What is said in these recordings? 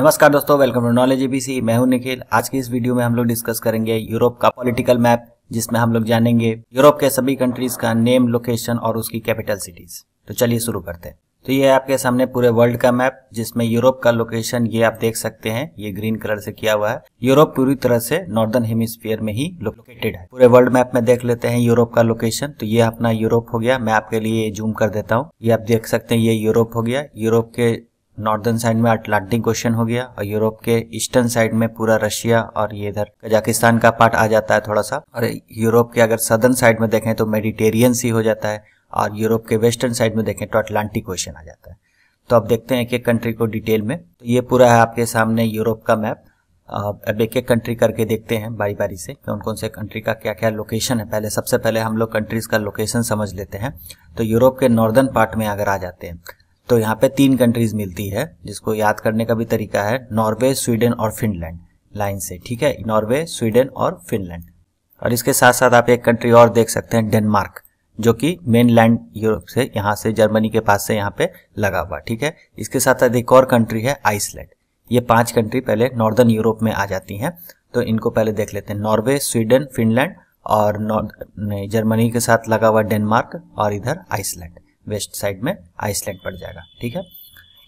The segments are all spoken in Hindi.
नमस्कार दोस्तों वेलकम टू नॉलेज एबीसी मैं हूं निखिल आज की इस वीडियो में हम लोग डिस्कस करेंगे यूरोप का पॉलिटिकल मैप जिसमें हम लोग जानेंगे यूरोप के सभी कंट्रीज का नेम लोकेशन और उसकी कैपिटल सिटीज तो चलिए शुरू करते हैं तो ये आपके सामने पूरे वर्ल्ड का मैप जिसमें यूरोप का लोकेशन ये आप देख सकते हैं ये ग्रीन कलर से किया हुआ है यूरोप पूरी तरह से नॉर्दर्न हेमिस्फीयर में ही लोकेटेड है पूरे वर्ल्ड मैप में देख लेते हैं यूरोप का लोकेशन तो ये अपना यूरोप हो गया मैं आपके लिए जूम कर देता हूँ ये आप देख सकते हैं ये यूरोप हो गया यूरोप के नॉर्दर्न साइड में अटलांटिक ओशन हो गया और यूरोप के ईस्टर्न साइड में पूरा रशिया और ये इधर कजाकिस्तान का पार्ट आ जाता है थोड़ा सा और यूरोप के अगर सदर्न साइड में देखें तो मेडिटेरियन सी हो जाता है और यूरोप के वेस्टर्न साइड में देखें तो अटलांटिक ओशन आ जाता है तो अब देखते हैं एक एक कंट्री को डिटेल में तो ये पूरा है आपके सामने यूरोप का मैप अब एक एक कंट्री करके देखते हैं बारी बारी से कौन कौन से कंट्री का क्या क्या लोकेशन है पहले सबसे पहले हम लोग कंट्रीज का लोकेशन समझ लेते हैं तो यूरोप के नॉर्दर्न पार्ट में अगर आ जाते हैं तो यहाँ पे तीन कंट्रीज मिलती है जिसको याद करने का भी तरीका है नॉर्वे स्वीडन और फिनलैंड लाइन से ठीक है नॉर्वे स्वीडन और फिनलैंड और इसके साथ साथ आप एक कंट्री और देख सकते हैं डेनमार्क जो कि मेन लैंड यूरोप से यहाँ से जर्मनी के पास से यहाँ पे लगा हुआ ठीक है इसके साथ साथ एक और कंट्री है आइसलैंड ये पांच कंट्री पहले नॉर्दर्न यूरोप में आ जाती हैं तो इनको पहले देख लेते हैं नॉर्वे स्वीडन फिनलैंड और जर्मनी के साथ लगा हुआ डेनमार्क और इधर आइसलैंड वेस्ट साइड में आइसलैंड पड़ जाएगा ठीक है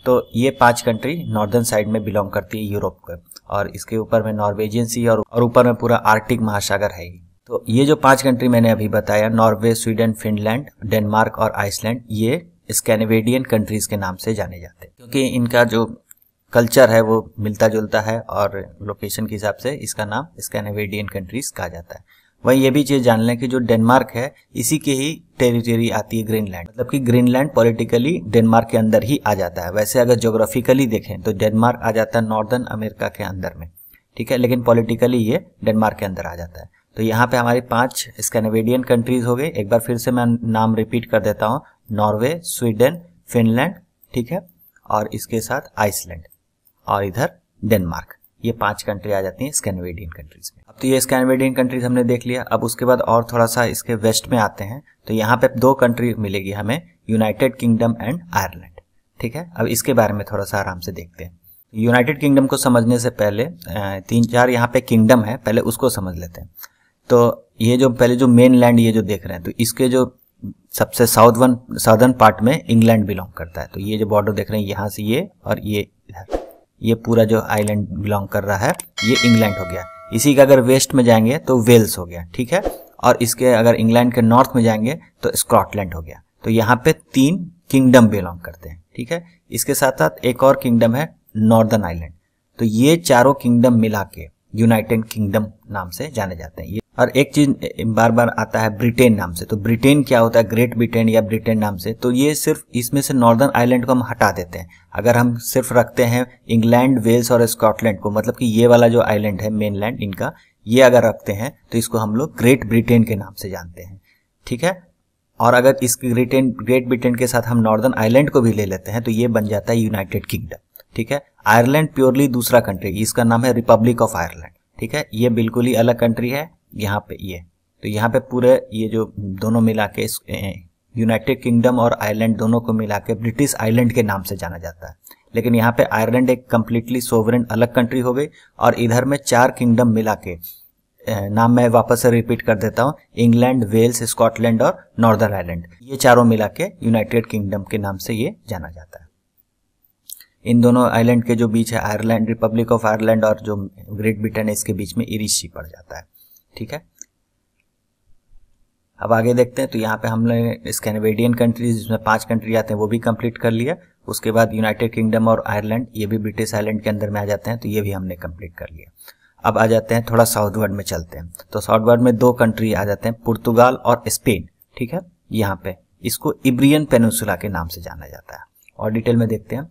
तो ये पांच कंट्री नॉर्दर्न साइड में बिलोंग करती है यूरोप को और इसके ऊपर में नॉर्वेजियन सी और ऊपर में पूरा आर्कटिक महासागर है तो ये जो पांच कंट्री मैंने अभी बताया नॉर्वे स्वीडन फिनलैंड डेनमार्क और आइसलैंड ये स्कैनवेडियन कंट्रीज के नाम से जाने जाते हैं क्योंकि इनका जो कल्चर है वो मिलता जुलता है और लोकेशन के हिसाब से इसका नाम स्कैनवेडियन कंट्रीज कहा जाता है वहीं ये भी चीज़ जान लें कि जो डेनमार्क है इसी के ही टेरिटरी आती है ग्रीनलैंड मतलब कि ग्रीनलैंड पॉलिटिकली डेनमार्क के अंदर ही आ जाता है वैसे अगर ज्योग्राफिकली देखें तो डेनमार्क आ जाता है नॉर्दर्न अमेरिका के अंदर में ठीक है लेकिन पॉलिटिकली ये डेनमार्क के अंदर आ जाता है तो यहाँ पे हमारी पांच स्कैनवेडियन कंट्रीज हो गई एक बार फिर से मैं नाम रिपीट कर देता हूँ नॉर्वे स्वीडन फिनलैंड ठीक है और इसके साथ आइसलैंड और इधर डेनमार्क ये पांच कंट्री आ जाती है स्कैनवेडियन कंट्रीज में अब तो ये स्कैंडिनेवियन कंट्रीज हमने देख लिया अब उसके बाद और थोड़ा सा इसके वेस्ट में आते हैं तो यहाँ पे दो कंट्री मिलेगी हमें यूनाइटेड किंगडम एंड आयरलैंड ठीक है अब इसके बारे में थोड़ा सा आराम से देखते हैं यूनाइटेड किंगडम को समझने से पहले तीन चार यहाँ पे किंगडम है पहले उसको समझ लेते हैं तो ये जो पहले जो मेन लैंड ये जो देख रहे हैं तो इसके जो सबसे साउथ वन साउदर्न पार्ट में इंग्लैंड बिलोंग करता है तो ये जो बॉर्डर देख रहे हैं यहाँ से ये और ये ये पूरा जो आइलैंड बिलोंग कर रहा है ये इंग्लैंड हो गया इसी का अगर वेस्ट में जाएंगे तो वेल्स हो गया ठीक है और इसके अगर इंग्लैंड के नॉर्थ में जाएंगे तो स्कॉटलैंड हो गया तो यहाँ पे तीन किंगडम बिलोंग करते हैं ठीक है इसके साथ साथ एक और किंगडम है नॉर्दर्न आइलैंड तो ये चारों किंगडम मिला के यूनाइटेड किंगडम नाम से जाने जाते हैं ये और एक चीज बार बार आता है ब्रिटेन नाम से तो ब्रिटेन क्या होता है ग्रेट ब्रिटेन या ब्रिटेन नाम से तो ये सिर्फ इसमें से नॉर्दर्न आइलैंड को हम हटा देते हैं अगर हम सिर्फ रखते हैं इंग्लैंड वेल्स और स्कॉटलैंड को मतलब कि ये वाला जो आइलैंड है मेनलैंड इनका ये अगर रखते हैं तो इसको हम लोग ग्रेट ब्रिटेन के नाम से जानते हैं ठीक है और अगर इस ग्रेटेन ग्रेट ब्रिटेन के साथ हम नॉर्दर्न आइलैंड को भी ले लेते हैं तो ये बन जाता है यूनाइटेड किंगडम ठीक है आयरलैंड प्योरली दूसरा कंट्री इसका नाम है रिपब्लिक ऑफ आयरलैंड ठीक है ये बिल्कुल ही अलग कंट्री है यहाँ पे ये तो यहाँ पे पूरे ये जो दोनों मिला के यूनाइटेड किंगडम और आयरलैंड दोनों को मिला के ब्रिटिश आयरलैंड के नाम से जाना जाता है लेकिन यहाँ पे आयरलैंड एक कम्प्लीटली सोवरेन अलग कंट्री हो गई और इधर में चार किंगडम मिला के नाम मैं वापस से रिपीट कर देता हूँ इंग्लैंड वेल्स स्कॉटलैंड और नॉर्दर्न आयरलैंड ये चारों मिला के यूनाइटेड किंगडम के नाम से ये जाना जाता है इन दोनों आइलैंड के जो बीच है आयरलैंड रिपब्लिक ऑफ आयरलैंड और जो ग्रेट ब्रिटेन है इसके बीच में इरिशी पड़ जाता है ठीक है अब आगे देखते हैं तो यहाँ पे हमने स्कैनवेडियन कंट्रीज जिसमें पांच कंट्री आते हैं वो भी कंप्लीट कर लिया उसके बाद यूनाइटेड किंगडम और आयरलैंड ये भी ब्रिटिश आयरलैंड के अंदर में आ जाते हैं तो ये भी हमने कंप्लीट कर लिया अब आ जाते हैं थोड़ा साउथ वर्ड में चलते हैं तो साउथ वर्ड में दो कंट्री आ जाते हैं पुर्तगाल और स्पेन ठीक है यहाँ पे इसको इब्रियन पेनसुला के नाम से जाना जाता है और डिटेल में देखते हैं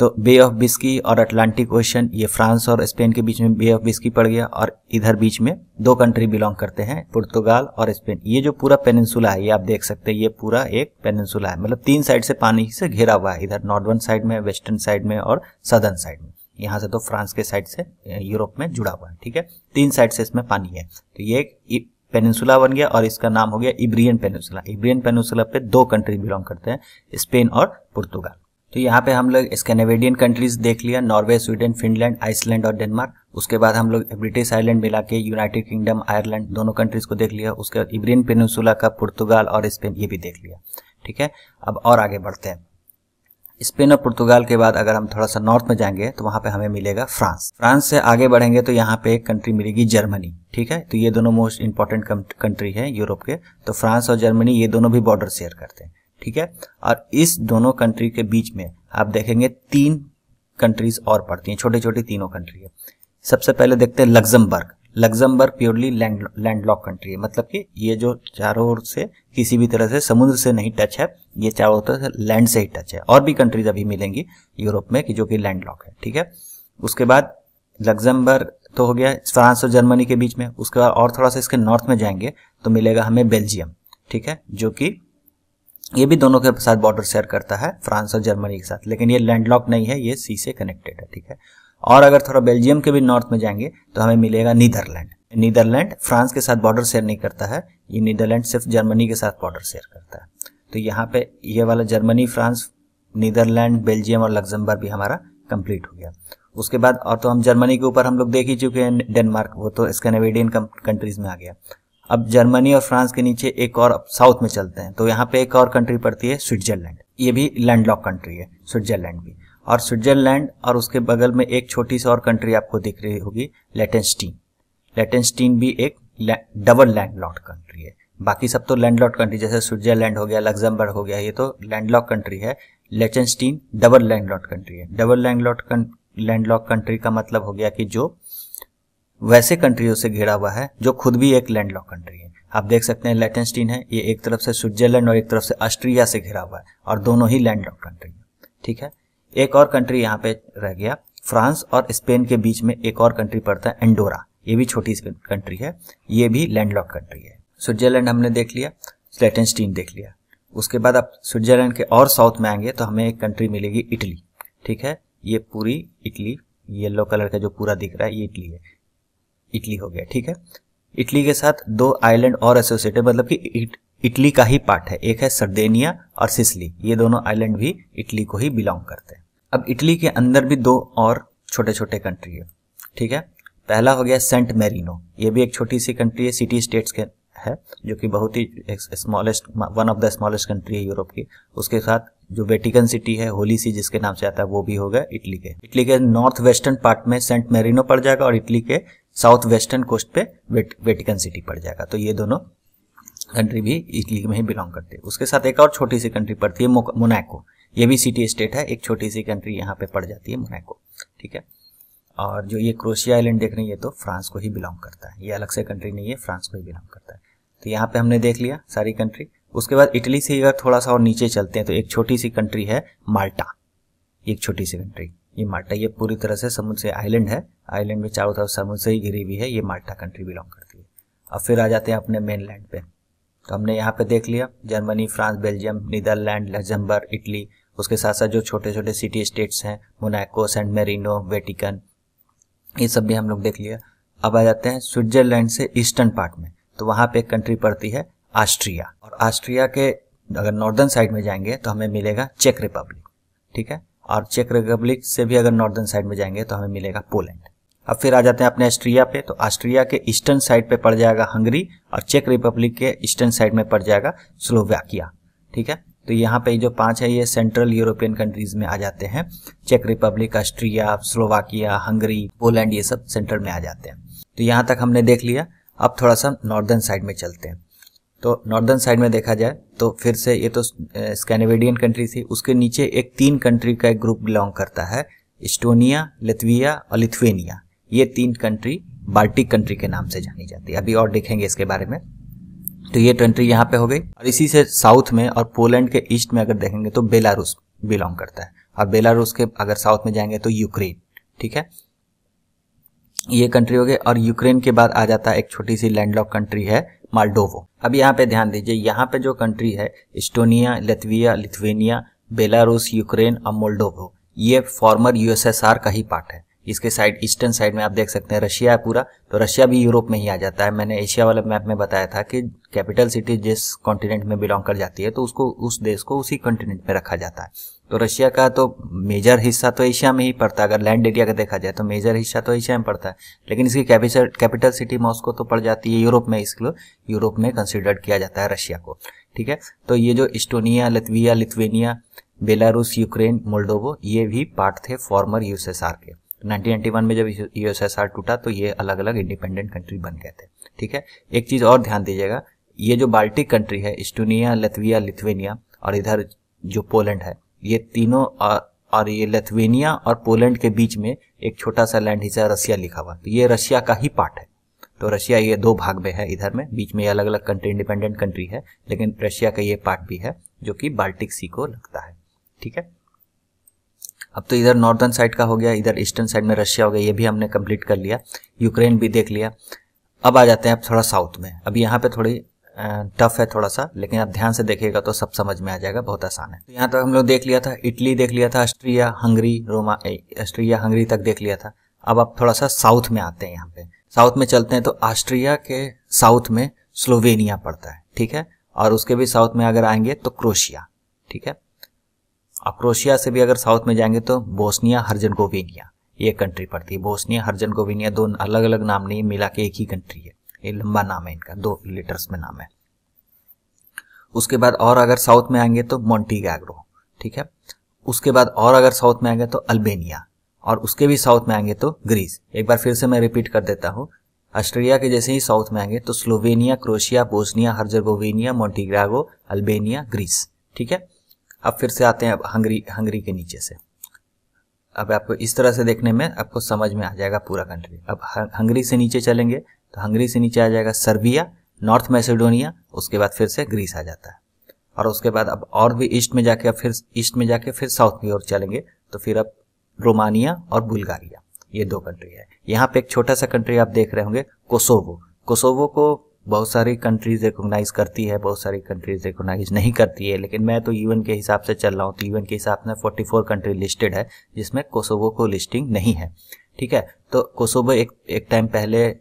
तो बे ऑफ बिस्की और अटलांटिक ओशन ये फ्रांस और स्पेन के बीच में बे ऑफ बिस्की पड़ गया और इधर बीच में दो कंट्री बिलोंग करते हैं पुर्तगाल और स्पेन ये जो पूरा पेनिनसुला है ये आप देख सकते हैं ये पूरा एक पेनिनसुला है मतलब तीन साइड से पानी से घिरा हुआ है इधर नॉर्दर्न साइड में वेस्टर्न साइड में और सदर्न साइड में यहाँ से तो फ्रांस के साइड से यूरोप में जुड़ा हुआ है ठीक है तीन साइड से इसमें पानी है तो ये एक पेनिनसुला बन गया और इसका नाम हो गया इब्रियन पेनिनसुला इब्रियन पेनिनसुला पे दो कंट्री बिलोंग करते हैं स्पेन और पुर्तगाल तो यहाँ पे हम लोग स्कैनेवेडियन कंट्रीज देख लिया नॉर्वे स्वीडन फिनलैंड आइसलैंड और डेनमार्क उसके बाद हम लोग ब्रिटिश आइलैंड मिला के यूनाइटेड किंगडम आयरलैंड दोनों कंट्रीज को देख लिया उसके बाद इब्रियन पेनसुला का पुर्तगाल और स्पेन ये भी देख लिया ठीक है अब और आगे बढ़ते हैं स्पेन और पुर्तगाल के बाद अगर हम थोड़ा सा नॉर्थ में जाएंगे तो वहाँ पे हमें मिलेगा फ्रांस फ्रांस से आगे बढ़ेंगे तो यहाँ पे एक कंट्री मिलेगी जर्मनी ठीक है तो ये दोनों मोस्ट इंपॉर्टेंट कंट्री है यूरोप के तो फ्रांस और जर्मनी ये दोनों भी बॉर्डर शेयर करते हैं ठीक है और इस दोनों कंट्री के बीच में आप देखेंगे तीन कंट्रीज और पड़ती हैं छोटी छोटी तीनों कंट्री है सबसे पहले देखते हैं Luxembourg Luxembourg purely landlocked country है मतलब कि ये जो चारों ओर से किसी भी तरह से समुद्र से नहीं टच है ये चारों तरह से लैंड से ही टच है और भी कंट्रीज अभी मिलेंगी यूरोप में कि जो कि लैंडलॉक है ठीक है उसके बाद लग्जमबर्ग तो हो गया फ्रांस और जर्मनी के बीच में उसके बाद और थोड़ा सा इसके नॉर्थ में जाएंगे तो मिलेगा हमें बेल्जियम ठीक है जो कि ये भी दोनों के साथ बॉर्डर शेयर करता है फ्रांस और जर्मनी के साथ लेकिन ये लैंडलॉक नहीं है ये सी से कनेक्टेड है ठीक है और अगर थोड़ा बेल्जियम के भी नॉर्थ में जाएंगे तो हमें मिलेगा नीदरलैंड नीदरलैंड फ्रांस के साथ बॉर्डर शेयर नहीं करता है ये नीदरलैंड सिर्फ जर्मनी के साथ बॉर्डर शेयर करता है तो यहाँ पे ये वाला जर्मनी फ्रांस नीदरलैंड बेल्जियम और लग्जमबर्ग भी हमारा कंप्लीट हो गया उसके बाद और तो हम जर्मनी के ऊपर हम लोग देख ही चुके हैं डेनमार्क वो तो स्कैनेवेडियन कंट्रीज में आ गया अब जर्मनी और फ्रांस के नीचे एक और साउथ में चलते हैं तो यहाँ पे एक और कंट्री पड़ती है स्विट्जरलैंड ये भी लैंडलॉक कंट्री है स्विट्जरलैंड भी और स्विट्जरलैंड और उसके बगल में एक छोटी सी और कंट्री आपको दिख रही होगी लेटेंस्टीन लेटेंस्टीन भी एक डबल लैंडलॉक कंट्री है बाकी सब तो लैंडलॉक कंट्री जैसे स्विट्जरलैंड हो गया लग्जमबर्ग हो गया ये तो लैंडलॉक कंट्री है लेटेंस्टीन डबल लैंडलॉक कंट्री है डबल लैंडलॉक लैंडलॉक कंट्री का मतलब हो गया कि जो वैसे कंट्रियों से घिरा हुआ है जो खुद भी एक लैंडलॉक कंट्री है आप देख सकते हैं लेटेंस्टीन है ये एक तरफ से स्विट्जरलैंड और एक तरफ से ऑस्ट्रिया से घिरा हुआ है और दोनों ही लैंडलॉक कंट्री है ठीक है एक और कंट्री यहाँ पे रह गया फ्रांस और स्पेन के बीच में एक और कंट्री पड़ता है एंडोरा ये भी छोटी कंट्री है ये भी लैंडलॉक कंट्री है स्विट्जरलैंड हमने देख लिया लेटेंस्टीन देख लिया उसके बाद आप स्विट्जरलैंड के और साउथ में आएंगे तो हमें एक कंट्री मिलेगी इटली ठीक है ये पूरी इटली येलो कलर का जो पूरा दिख रहा है ये इटली है इटली हो गया ठीक है इटली के साथ दो आइलैंड और एसोसिएटेड मतलब कि इटली का ही पार्ट है एक है सर्देनिया और सिसली ये दोनों आइलैंड भी इटली को ही बिलोंग करते हैं अब इटली के अंदर भी दो और छोटे छोटे कंट्री है ठीक है पहला हो गया सेंट मेरिनो ये भी एक छोटी सी कंट्री है सिटी स्टेट्स के है जो कि बहुत ही smallest one of the smallest country है यूरोप की उसके साथ जो वेटिकन सिटी है होली सी जिसके नाम से आता है वो भी होगा इटली के इटली के नॉर्थ वेस्टर्न पार्ट में सेंट मेरिनो पड़ जाएगा और इटली के साउथ वेस्टर्न कोस्ट पे वेट, वेटिकन सिटी पड़ जाएगा तो ये दोनों कंट्री भी इटली में ही बिलोंग करते हैं उसके साथ एक और छोटी सी कंट्री पड़ती है मोनाको ये भी सिटी स्टेट है एक छोटी सी कंट्री यहाँ पे पड़ जाती है मोनाको ठीक है और जो ये क्रोशिया आइलैंड देख रहे हैं ये तो फ्रांस को ही बिलोंग करता है ये अलग से कंट्री नहीं है फ्रांस को ही बिलोंग करता है तो यहाँ पे हमने देख लिया सारी कंट्री उसके बाद इटली से अगर थोड़ा सा और नीचे चलते हैं तो एक छोटी सी कंट्री है माल्टा एक छोटी सी कंट्री ये माल्टा ये पूरी तरह से समुद्र से आइलैंड है आइलैंड में चारों तरफ समुद्र से ही घिरी हुई है ये माल्टा कंट्री बिलोंग करती है अब फिर आ जाते हैं अपने मेनलैंड पे तो हमने यहाँ पे देख लिया Germany France Belgium Netherlands Luxembourg Italy उसके साथ साथ जो छोटे छोटे सिटी स्टेट्स हैं मोनाको सेंट मेरिनो वेटिकन ये सब भी हम लोग देख लिया अब आ जाते हैं स्विट्जरलैंड से ईस्टर्न पार्ट में तो वहां पे कंट्री पड़ती है ऑस्ट्रिया और ऑस्ट्रिया के अगर नॉर्दर्न साइड में जाएंगे तो हमें मिलेगा चेक रिपब्लिक ठीक है और चेक रिपब्लिक से भी अगर नॉर्दर्न साइड में जाएंगे तो हमें मिलेगा पोलैंड अब फिर आ जाते हैं अपने ऑस्ट्रिया पे तो ऑस्ट्रिया के ईस्टर्न साइड पे पड़ जाएगा हंगरी और चेक रिपब्लिक के ईस्टर्न साइड में पड़ जाएगा स्लोवाकिया ठीक है तो यहाँ पे जो पांच है ये सेंट्रल यूरोपियन कंट्रीज में आ जाते हैं चेक Republic Austria Slovakia Hungary Poland ये सब सेंट्रल में आ जाते हैं तो यहाँ तक हमने देख लिया अब थोड़ा सा नॉर्दर्न साइड में चलते हैं तो नॉर्दर्न साइड में देखा जाए तो फिर से ये तो स्कैनिवेडियन कंट्री थी उसके नीचे एक तीन कंट्री का एक ग्रुप बिलोंग करता है इस्टोनिया लिथविया और लिथुएनिया ये तीन कंट्री बाल्टिक कंट्री के नाम से जानी जाती है अभी और देखेंगे इसके बारे में तो ये कंट्री यहाँ पे हो गई और इसी से साउथ में और पोलैंड के ईस्ट में अगर देखेंगे तो बेलारूस बिलोंग करता है और बेलारूस के अगर साउथ में जाएंगे तो यूक्रेन ठीक है ये कंट्री हो गए और यूक्रेन के बाद आ जाता है एक छोटी सी लैंडलॉक कंट्री है माल्डोवो अब यहाँ पे ध्यान दीजिए यहाँ पे जो कंट्री है Estonia Latvia Lithuania Belarus Ukraine और मोल्डोवो ये फॉर्मर यूएसएसआर का ही पार्ट है इसके साइड ईस्टर्न साइड में आप देख सकते हैं रशिया है पूरा तो रशिया भी यूरोप में ही आ जाता है मैंने एशिया वाले मैप में बताया था कि कैपिटल सिटी जिस कॉन्टिनेंट में बिलोंग कर जाती है तो उसको उस देश को उसी कॉन्टिनेंट में रखा जाता है तो रशिया का तो मेजर हिस्सा तो एशिया में ही पड़ता है अगर लैंड एरिया का देखा जाए तो मेजर हिस्सा तो एशिया में पड़ता है लेकिन इसकी कैपिटल कैपिटल सिटी मॉस्को तो पड़ जाती है यूरोप में इसको यूरोप में कंसिडर्ड किया जाता है रशिया को ठीक है तो ये जो Estonia Latvia Lithuania Belarus Ukraine Moldova ये भी पार्ट थे फॉर्मर यूएसएसआर के 1991 में जब यूएसएसआर टूटा तो ये अलग अलग इंडिपेंडेंट कंट्री बन गए थे ठीक है एक चीज़ और ध्यान दीजिएगा ये जो बाल्टिक कंट्री है इस्टोनिया लेथविया लिथुनिया और इधर जो पोलैंड है ये तीनों और ये लेथवेनिया और पोलैंड के बीच में एक छोटा सा लैंड हिस्सा रसिया लिखा हुआ तो ये रशिया का ही पार्ट है तो रशिया ये दो भाग में है इधर में बीच में ये अलग अलग कंट्री इंडिपेंडेंट कंट्री है लेकिन रशिया का ये पार्ट भी है जो कि बाल्टिक सी को लगता है ठीक है अब तो इधर नॉर्दर्न साइड का हो गया इधर ईस्टर्न साइड में रशिया हो गया ये भी हमने कंप्लीट कर लिया यूक्रेन भी देख लिया अब आ जाते हैं अब थोड़ा साउथ में अब यहाँ पे थोड़ी टफ है थोड़ा सा लेकिन आप ध्यान से देखिएगा तो सब समझ में आ जाएगा बहुत आसान है तो यहाँ तक तो हम लोग देख लिया था इटली देख लिया था Austria Hungary Roma Austria Hungary तक देख लिया था अब आप थोड़ा सा साउथ में आते हैं यहाँ पे साउथ में चलते हैं तो ऑस्ट्रिया के साउथ में स्लोवेनिया पड़ता है ठीक है और उसके भी साउथ में अगर आएंगे तो क्रोशिया ठीक है आप क्रोशिया से भी अगर साउथ में जाएंगे तो बोस्निया हर्जनगोवेनिया ये कंट्री पड़ती है बोस्निया हर्जनगोवेनिया दो अलग अलग नाम नहीं मिला के एक ही कंट्री है ये लंबा नाम है इनका दो लीटर्स में नाम है उसके बाद और अगर साउथ में आएंगे तो मोन्टी ठीक है उसके बाद और अगर साउथ में आएंगे तो अल्बेनिया और उसके भी साउथ में आएंगे तो ग्रीस एक बार फिर से मैं रिपीट कर देता हूँ ऑस्ट्रेलिया के जैसे ही साउथ में आएंगे तो Slovenia Croatia Bosnia Herzegovina Montenegro Albania Greece ठीक है अब फिर से आते हैं अब हंगरी हंगरी के नीचे से अब आपको इस तरह से देखने में आपको समझ में आ जाएगा पूरा कंट्री अब हंगरी से नीचे चलेंगे तो हंगरी से नीचे आ जाएगा सर्बिया नॉर्थ मैसेडोनिया उसके बाद फिर से ग्रीस आ जाता है और उसके बाद अब और भी ईस्ट में जाके अब फिर ईस्ट में जाके फिर साउथ की ओर चलेंगे तो फिर अब रोमानिया और बुल्गारिया ये दो कंट्री है यहाँ पे एक छोटा सा कंट्री आप देख रहे होंगे कोसोवो कोसोवो को बहुत सारी कंट्रीज़ रिकोगनाइज़ करती है बहुत सारी कंट्रीज़ रिकोगनाइज़ नहीं करती है लेकिन मैं तो यूएन के हिसाब से चल रहा हूँ तो यूएन के हिसाब से 44 कंट्री लिस्टेड है जिसमें कोसोवो को लिस्टिंग नहीं है ठीक है तो कोसोवो एक एक टाइम पहले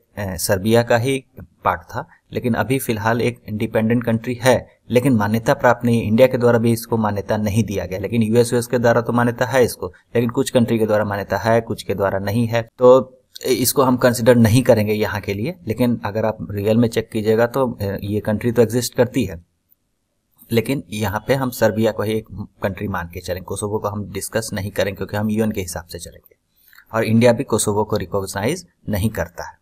सर्बिया का ही पार्ट था लेकिन अभी फिलहाल एक इंडिपेंडेंट कंट्री है लेकिन मान्यता प्राप्त नहीं इंडिया के द्वारा भी इसको मान्यता नहीं दिया गया लेकिन यूएस के द्वारा तो मान्यता है इसको लेकिन कुछ कंट्री के द्वारा मान्यता है कुछ के द्वारा नहीं है तो इसको हम कंसिडर नहीं करेंगे यहाँ के लिए लेकिन अगर आप रियल में चेक कीजिएगा तो ये कंट्री तो एग्जिस्ट करती है लेकिन यहाँ पे हम सर्बिया को ही एक कंट्री मान के चलेंगे कोसोवो को हम डिस्कस नहीं करेंगे क्योंकि हम यूएन के हिसाब से चलेंगे और इंडिया भी कोसोवो को रिकॉग्नाइज नहीं करता है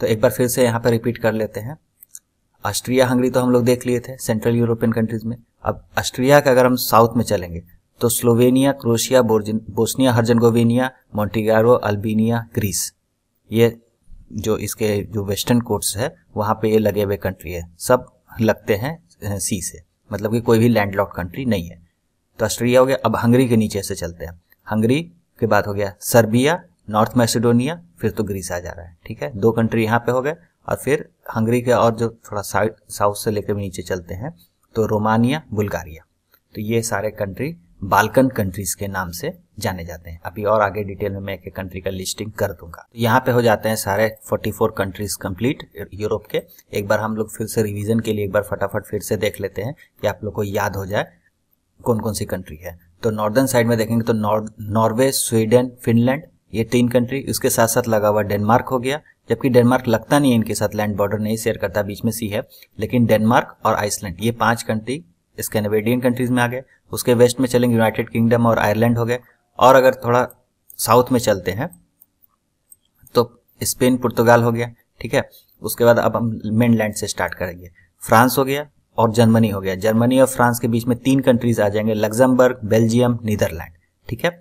तो एक बार फिर से यहाँ पर रिपीट कर लेते हैं ऑस्ट्रिया हंगरी तो हम लोग देख लिए थे सेंट्रल यूरोपियन कंट्रीज में अब ऑस्ट्रिया का अगर हम साउथ में चलेंगे तो Slovenia Croatia Bosnia Herzegovina Montenegro Albania Greece ये जो इसके जो वेस्टर्न कोर्ट्स है वहाँ पे ये लगे हुए कंट्री है सब लगते हैं सी से मतलब कि कोई भी लैंडलॉक कंट्री नहीं है तो ऑस्ट्रेलिया हो गया अब हंगरी के नीचे से चलते हैं हंगरी के बाद हो गया सर्बिया नॉर्थ मैसेडोनिया फिर तो ग्रीस आ जा रहा है ठीक है दो कंट्री यहाँ पे हो गए और फिर हंगरी के और जो थोड़ा साउथ से लेकर नीचे चलते हैं तो रोमानिया बुल्गारिया तो ये सारे कंट्री बाल्कन कंट्रीज के नाम से जाने जाते हैं अभी और आगे डिटेल में मैं एक कंट्री का लिस्टिंग कर दूंगा तो यहाँ पे हो जाते हैं सारे 44 कंट्रीज कंप्लीट यूरोप के एक बार हम लोग फिर से रिवीजन के लिए एक बार फटाफट फिर से देख लेते हैं कि आप लोग को याद हो जाए कौन कौन सी कंट्री है तो नॉर्दर्न साइड में देखेंगे तो नॉर्वे स्वीडन फिनलैंड ये तीन कंट्री उसके साथ साथ लगा हुआ डेनमार्क हो गया जबकि डेनमार्क लगता नहीं है इनके साथ लैंड बॉर्डर नहीं शेयर करता बीच में सी है लेकिन डेनमार्क और आइसलैंड ये पांच कंट्री स्कैनवेडियन कंट्रीज में आ गए उसके वेस्ट में चलेंगे यूनाइटेड किंगडम और आयरलैंड हो गए और अगर थोड़ा साउथ में चलते हैं तो स्पेन पुर्तगाल हो गया ठीक है उसके बाद अब हम मेनलैंड से स्टार्ट करेंगे फ्रांस हो गया और जर्मनी हो गया जर्मनी और फ्रांस के बीच में तीन कंट्रीज आ जाएंगे लग्जमबर्ग बेल्जियम नीदरलैंड ठीक है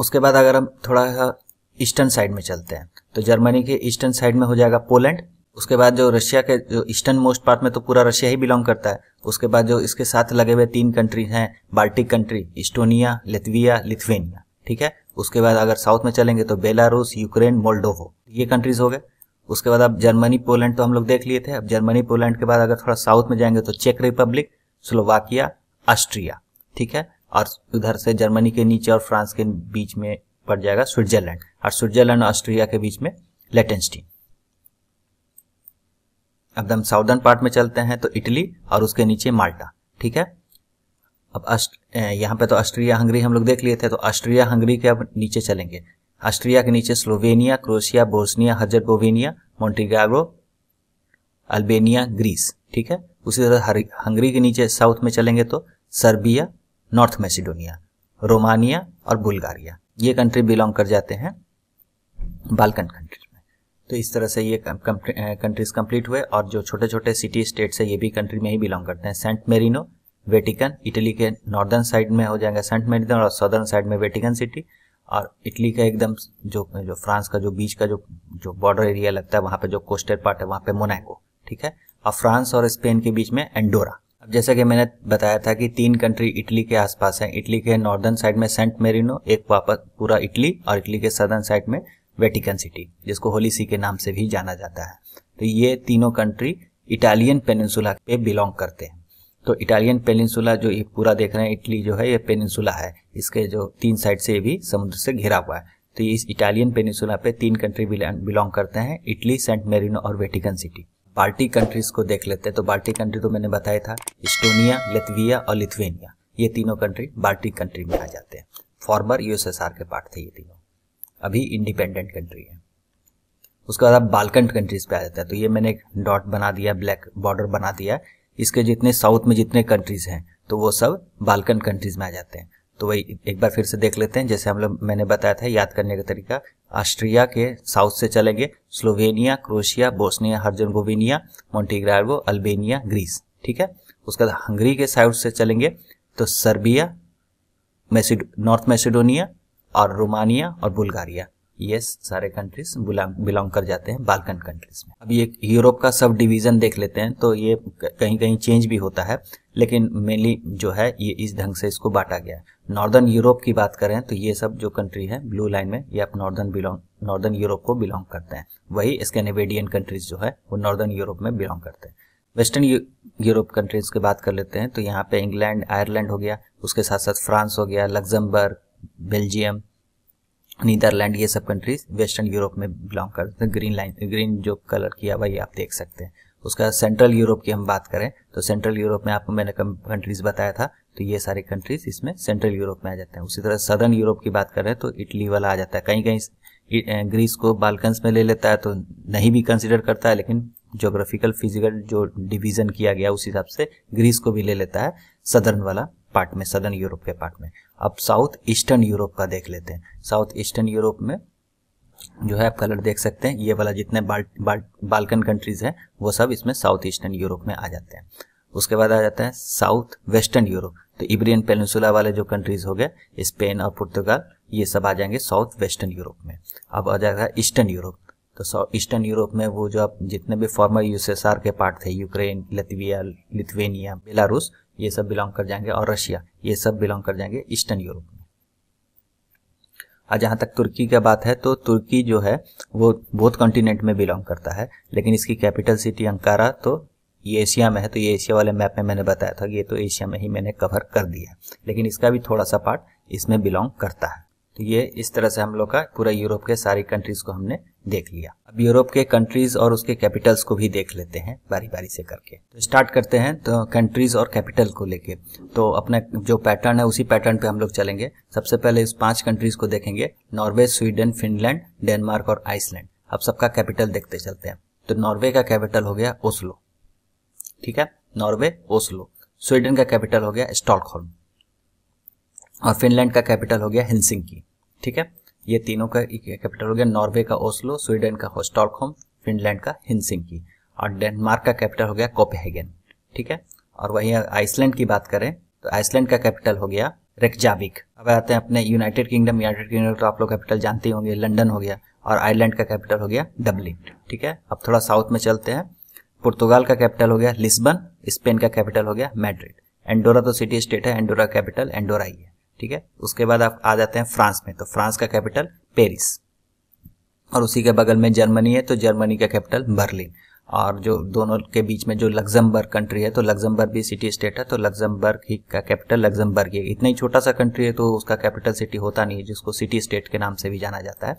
उसके बाद अगर हम थोड़ा सा ईस्टर्न साइड में चलते हैं तो जर्मनी के ईस्टर्न साइड में हो जाएगा पोलैंड उसके बाद जो रशिया के जो ईस्टर्न मोस्ट पार्ट में तो पूरा रशिया ही बिलोंग करता है उसके बाद जो इसके साथ लगे हुए तीन कंट्री हैं Baltic country Estonia Latvia Lithuania ठीक है उसके बाद अगर साउथ में चलेंगे तो बेलारूस यूक्रेन मोल्डोवो ये कंट्रीज हो गए उसके बाद अब जर्मनी पोलैंड तो हम लोग देख लिए थे अब जर्मनी पोलैंड के बाद अगर थोड़ा साउथ में जाएंगे तो चेक रिपब्लिक स्लोवाकिया ऑस्ट्रिया ठीक है और उधर से जर्मनी के नीचे और फ्रांस के बीच में पड़ जाएगा स्विट्जरलैंड और स्विट्जरलैंड ऑस्ट्रिया के बीच में लेटेंस्टीन एकदम साउदर्न पार्ट में चलते हैं तो इटली और उसके नीचे माल्टा ठीक है अब अस्ट यहाँ पे तो ऑस्ट्रिया हंगरी हम लोग देख लिए थे तो ऑस्ट्रिया हंगरी के अब नीचे चलेंगे ऑस्ट्रिया के नीचे स्लोवेनिया क्रोशिया बोस्निया बोवेनिया मोन्टीगारो अल्बेनिया ग्रीस ठीक है उसी तरह हंगरी के नीचे साउथ में चलेंगे तो सर्बिया नॉर्थ मैसिडोनिया रोमानिया और बुल्गारिया ये कंट्री बिलोंग कर जाते हैं बालकन कंट्री तो इस तरह से ये कंट्रीज कंप्लीट हुए और जो छोटे छोटे सिटी स्टेट है ये भी कंट्री में ही बिलोंग करते हैं सेंट मेरिनो वेटिकन इटली के नॉर्दर्न साइड में हो जाएगा सेंट मेरिनो और सदर्न साइड में वेटिकन सिटी और इटली का एकदम जो जो फ्रांस का जो बीच का जो जो बॉर्डर एरिया लगता है वहां पे जो कोस्टल पार्ट है वहां पे मोनाको ठीक है और फ्रांस और स्पेन के बीच में एंडोरा अब जैसा कि मैंने बताया था कि तीन कंट्री इटली के आसपास है इटली के नॉर्दर्न साइड में सेंट मेरिनो एक वापस पूरा इटली और इटली के सदर्न साइड में वेटिकन सिटी जिसको होली सी के नाम से भी जाना जाता है तो ये तीनों कंट्री इटालियन पेनिनसुला पे बिलोंग करते हैं तो इटालियन पेनिनसुला जो ये पूरा देख रहे हैं इटली जो है ये पेनिनसुला है इसके जो तीन साइड से भी समुद्र से घिरा हुआ है तो इस इटालियन पेनिनसुला पे तीन कंट्री बिलोंग करते हैं इटली सेंट मेरिनो और वेटिकन सिटी बाल्टी कंट्रीज को देख लेते हैं तो बाल्टी कंट्री तो मैंने बताया था इस्टोनिया लिथविया और लिथुनिया ये तीनों कंट्री बाल्टी कंट्री में आ जाते हैं फॉर्मर यूएसएसआर के पार्ट थे ये तीनों अभी इंडिपेंडेंट कंट्री है उसके बाद आप बालकन कंट्रीज पे आ जाता है तो ये मैंने एक डॉट बना दिया ब्लैक बॉर्डर बना दिया इसके जितने साउथ में जितने कंट्रीज हैं तो वो सब बालकन कंट्रीज में आ जाते हैं तो वही एक बार फिर से देख लेते हैं जैसे हम लोग मैंने बताया था याद करने का तरीका ऑस्ट्रिया के साउथ से चलेंगे स्लोवेनिया क्रोशिया बोस्निया गोविनिया मोन्टीग्रार्गो अल्बेनिया ग्रीस ठीक है उसके बाद हंगरी के साउथ से चलेंगे तो सर्बिया नॉर्थ मैसेडोनिया और रोमानिया और बुल्गारिया ये सारे कंट्रीज बिलोंग कर जाते हैं बालकन कंट्रीज में अब ये यूरोप का सब डिवीज़न देख लेते हैं तो ये कहीं कहीं चेंज भी होता है लेकिन मेनली जो है ये इस ढंग से इसको बांटा गया है नॉर्दर्न यूरोप की बात करें तो ये सब जो कंट्री है ब्लू लाइन में ये आप नॉर्दर्न बिलोंग नॉर्दर्न यूरोप को बिलोंग करते हैं वही स्कैनिवेडियन कंट्रीज जो है वो नॉर्दर्न यूरोप में बिलोंग करते हैं वेस्टर्न यूरोप कंट्रीज की बात कर लेते हैं तो यहाँ पे इंग्लैंड आयरलैंड हो गया उसके साथ साथ फ्रांस हो गया लग्जमबर्ग बेल्जियम नीदरलैंड ये सब कंट्रीज वेस्टर्न यूरोप में बिलोंग करते हैं ग्रीन लाइन ग्रीन जो कलर किया हुआ ये आप देख सकते हैं उसका सेंट्रल यूरोप की हम बात करें तो सेंट्रल यूरोप में आपको मैंने कंट्रीज बताया था तो ये सारे कंट्रीज इसमें सेंट्रल यूरोप में आ जाते हैं उसी तरह सदर्न यूरोप की बात करें तो इटली वाला आ जाता है कहीं कहीं ग्रीस को बालकन्स में ले लेता है तो नहीं भी कंसिडर करता है लेकिन जोग्राफिकल फिजिकल जो डिवीजन किया गया उस हिसाब से ग्रीस को भी ले लेता है सदर्न वाला पार्ट में सदर्न यूरोप के पार्ट में अब साउथ ईस्टर्न यूरोप का देख लेते हैं साउथ ईस्टर्न यूरोप में जो है आप कलर देख सकते हैं ये वाला जितने बाल, बाल, बाल्कन कंट्रीज हैं वो सब इसमें साउथ ईस्टर्न यूरोप में आ जाते हैं उसके बाद आ जाता है साउथ वेस्टर्न यूरोप तो इब्रियन पेनिसुला वाले जो कंट्रीज हो गए स्पेन और पुर्तगाल ये सब आ जाएंगे साउथ वेस्टर्न यूरोप में अब आ जाएगा ईस्टर्न यूरोप तो ईस्टर्न यूरोप में वो जो आप जितने भी फॉर्मर यूएसएसआर के पार्ट थे यूक्रेन लिथविया लिथुनिया बेलारूस ये सब बिलोंग कर जाएंगे और रशिया ये सब बिलोंग कर जाएंगे ईस्टर्न यूरोप में और जहाँ तक तुर्की का बात है तो तुर्की जो है वो बोथ कॉन्टिनेंट में बिलोंग करता है लेकिन इसकी कैपिटल सिटी अंकारा तो ये एशिया में है तो ये एशिया वाले मैप में मैंने बताया था कि ये तो एशिया में ही मैंने कवर कर दिया लेकिन इसका भी थोड़ा सा पार्ट इसमें बिलोंग करता है तो ये इस तरह से हम लोग का पूरा यूरोप के सारी कंट्रीज को हमने देख लिया अब यूरोप के कंट्रीज और उसके कैपिटल्स को भी देख लेते हैं बारी बारी से करके तो स्टार्ट करते हैं तो कंट्रीज और कैपिटल को लेके तो अपना जो पैटर्न है उसी पैटर्न पे हम लोग चलेंगे सबसे पहले इस पांच कंट्रीज को देखेंगे नॉर्वे स्वीडन फिनलैंड डेनमार्क और आइसलैंड अब सबका कैपिटल देखते चलते हैं तो नॉर्वे का कैपिटल हो गया ओस्लो ठीक है नॉर्वे ओस्लो स्वीडन का कैपिटल हो गया स्टॉकहोल्म और फिनलैंड का कैपिटल हो गया हेलसिंकी ठीक है ये तीनों का कैपिटल हो गया नॉर्वे का ओस्लो स्वीडन का स्टॉकहोम फिनलैंड का हिंसिंकी और डेनमार्क का कैपिटल हो गया कोपेहेगन ठीक है और वहीं आइसलैंड की बात करें तो आइसलैंड का कैपिटल हो गया रेकजाविक अब आते हैं अपने यूनाइटेड किंगडम यूनाइटेड किंगडम तो आप लोग कैपिटल जानते होंगे लंदन हो गया और आयरलैंड का कैपिटल हो गया डब्लिन ठीक है अब थोड़ा साउथ में चलते हैं पुर्तगाल का कैपिटल हो गया लिस्बन स्पेन का कैपिटल हो गया मैड्रिड एंडोरा तो सिटी स्टेट है एंडोरा कैपिटल एंडोरा ही है ठीक है उसके बाद आप आ जाते हैं फ्रांस में तो फ्रांस का कैपिटल पेरिस और उसी के बगल में जर्मनी है तो जर्मनी का कैपिटल बर्लिन और जो दोनों के बीच में जो लग्जमबर्ग कंट्री है तो लग्जमबर्ग भी सिटी स्टेट है तो लग्जमबर्ग ही का कैपिटल लग्जमबर्ग ही इतना ही छोटा सा कंट्री है तो उसका कैपिटल सिटी होता नहीं है जिसको सिटी स्टेट के नाम से भी जाना जाता है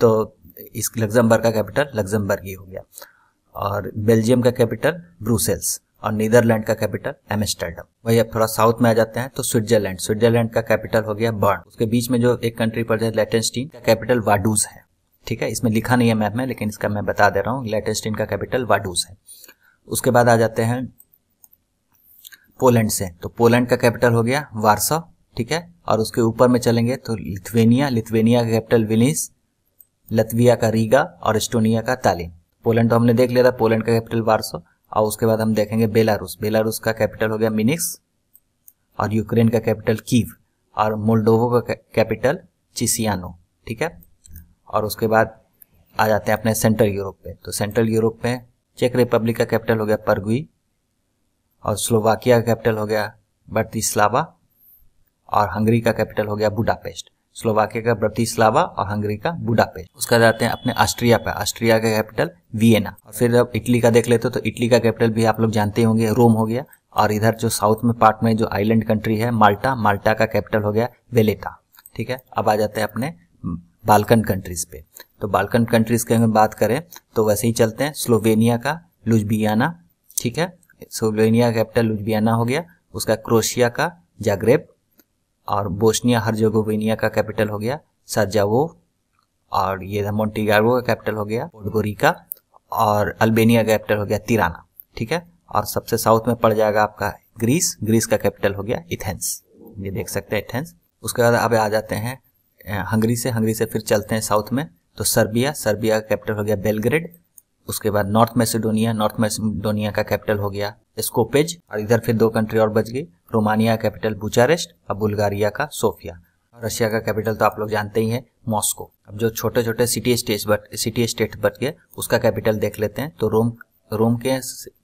तो इस लग्जमबर्ग का कैपिटल लग्जमबर्ग ही हो गया और बेल्जियम का कैपिटल ब्रूसेल्स और नीदरलैंड का कैपिटल एमस्टरडम वही अब थोड़ा साउथ में आ जाते हैं तो स्विट्जरलैंड स्विट्जरलैंड का कैपिटल हो गया बर्न उसके बीच में जो एक कंट्री पड़ता है लेटेस्टीन का कैपिटल वाडूज है ठीक है इसमें लिखा नहीं है मैप में लेकिन इसका मैं बता दे रहा हूँ लेटेस्टीन का कैपिटल वाडूज है उसके बाद आ जाते हैं पोलैंड से तो पोलैंड का कैपिटल हो गया वारसा ठीक है और उसके ऊपर में चलेंगे तो लिथुएनिया लिथुएनिया का कैपिटल विलिस लतविया का रीगा और एस्टोनिया का तालिन पोलैंड तो हमने देख लिया था पोलैंड का कैपिटल वारसो और उसके बाद हम देखेंगे बेलारूस बेलारूस का कैपिटल हो गया मिनिक्स और यूक्रेन का कैपिटल कीव और मोल्डोवो का कैपिटल चिसियानो ठीक है और उसके बाद आ जाते हैं अपने सेंट्रल यूरोप पे तो सेंट्रल यूरोप में चेक रिपब्लिक का कैपिटल हो गया परगुई और स्लोवाकिया का कैपिटल हो गया बर्तिस्लावा और हंगरी का कैपिटल हो गया बुडापेस्ट स्लोवाकिया का ब्रतिस्लावा और हंगरी का बुडापेस्ट उसका जाते हैं अपने ऑस्ट्रिया पे ऑस्ट्रिया का कैपिटल वियना और फिर जब इटली का देख लेते हो तो इटली का कैपिटल भी आप लोग जानते होंगे रोम हो गया और इधर जो साउथ में पार्ट में जो आइलैंड कंट्री है माल्टा माल्टा का कैपिटल हो गया वेलेटा ठीक है अब आ जाते हैं अपने हम्म, बाल्कन कंट्रीज पे तो बाल्कन कंट्रीज की अगर बात करें तो वैसे ही चलते हैं स्लोवेनिया का लुजबियाना ठीक है स्लोवेनिया का कैपिटल लुजबियाना हो गया उसका क्रोशिया का जाग्रेब और बोस्निया हर्जोगोविनिया का कैपिटल हो गया साजावो और ये मोन्टीगार्गो का कैपिटल हो गया पोडगोरिका और अल्बेनिया का कैपिटल हो गया तिराना ठीक है और सबसे साउथ में पड़ जाएगा आपका ग्रीस ग्रीस का कैपिटल हो गया इथेंस ये देख सकते हैं इथेंस उसके बाद अब आ जाते हैं हंगरी से हंगरी से फिर चलते हैं साउथ में तो सर्बिया सर्बिया का कैपिटल हो गया बेलग्रेड उसके बाद नॉर्थ मैसेडोनिया नॉर्थ मैसेडोनिया का कैपिटल हो गया स्कोपेज और इधर फिर दो कंट्री और बच गई रोमानिया कैपिटल बुचारेस्ट और बुल्गारिया का सोफिया और रशिया का कैपिटल तो आप लोग जानते ही है मॉस्को अब जो छोटे छोटे city state but city state but गए उसका कैपिटल देख लेते हैं तो रोम रोम के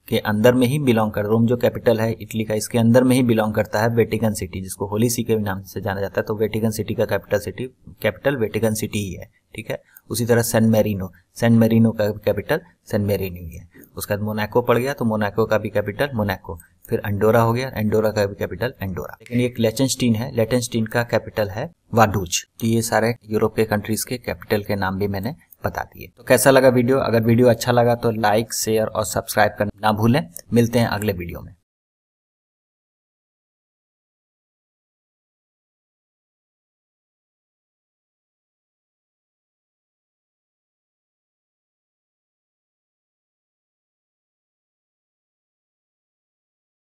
के अंदर में ही बिलोंग कर रोम जो कैपिटल है इटली का इसके अंदर में ही बिलोंग करता है वेटिकन सिटी जिसको होली सी के नाम से जाना जाता है तो वेटिकन सिटी का capital city capital Vatican City ही है ठीक है उसी तरह सेंट मेरिनो सेंट मेरिनो का कैपिटल सेंट मेरिनो ही है उसके बाद मोनाको पड़ गया तो मोनाको का भी कैपिटल मोनाको फिर एंडोरा हो गया एंडोरा का भी कैपिटल एंडोरा लेकिन एक लेटेस्टीन है लेटेस्टीन का कैपिटल है वाडूज तो ये सारे यूरोप के कंट्रीज के कैपिटल के नाम भी मैंने बता दिए तो कैसा लगा वीडियो अगर वीडियो अच्छा लगा तो लाइक शेयर और सब्सक्राइब करना ना भूलें मिलते हैं अगले वीडियो में